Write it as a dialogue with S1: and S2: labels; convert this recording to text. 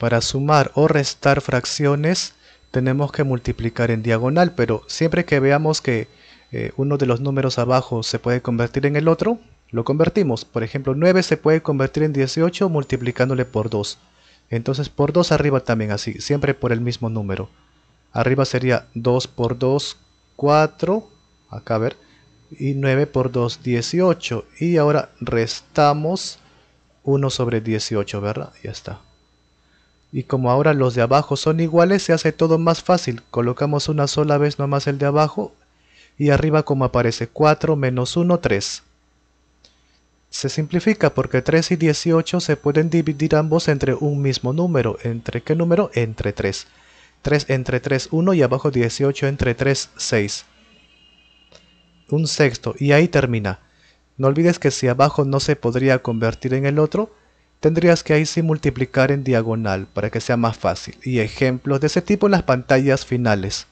S1: Para sumar o restar fracciones tenemos que multiplicar en diagonal, pero siempre que veamos que eh, uno de los números abajo se puede convertir en el otro, lo convertimos. Por ejemplo, 9 se puede convertir en 18 multiplicándole por 2. Entonces por 2 arriba también así, siempre por el mismo número. Arriba sería 2 por 2, 4, acá a ver, y 9 por 2, 18. Y ahora restamos 1 sobre 18, ¿verdad? Ya está. Y como ahora los de abajo son iguales, se hace todo más fácil. Colocamos una sola vez nomás el de abajo y arriba como aparece 4 menos 1, 3. Se simplifica porque 3 y 18 se pueden dividir ambos entre un mismo número. ¿Entre qué número? Entre 3. 3 entre 3, 1 y abajo 18 entre 3, 6. Un sexto y ahí termina. No olvides que si abajo no se podría convertir en el otro, Tendrías que ahí sí multiplicar en diagonal para que sea más fácil y ejemplos de ese tipo en las pantallas finales.